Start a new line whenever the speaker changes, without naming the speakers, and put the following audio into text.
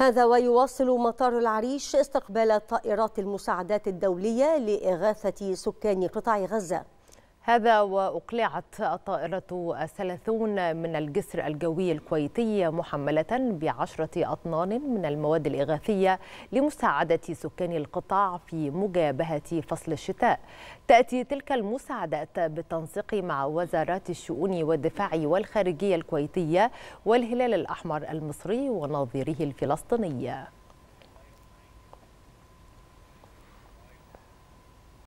هذا ويواصل مطار العريش استقبال طائرات المساعدات الدولية
لإغاثة سكان قطاع غزة هذا وأقلعت الطائرة الثلاثون من الجسر الجوي الكويتي محملة بعشرة أطنان من المواد الإغاثية لمساعدة سكان القطاع في مجابهة فصل الشتاء تأتي تلك المساعدات بالتنسيق مع وزارات الشؤون والدفاع والخارجية الكويتية والهلال الأحمر المصري ونظيره الفلسطينية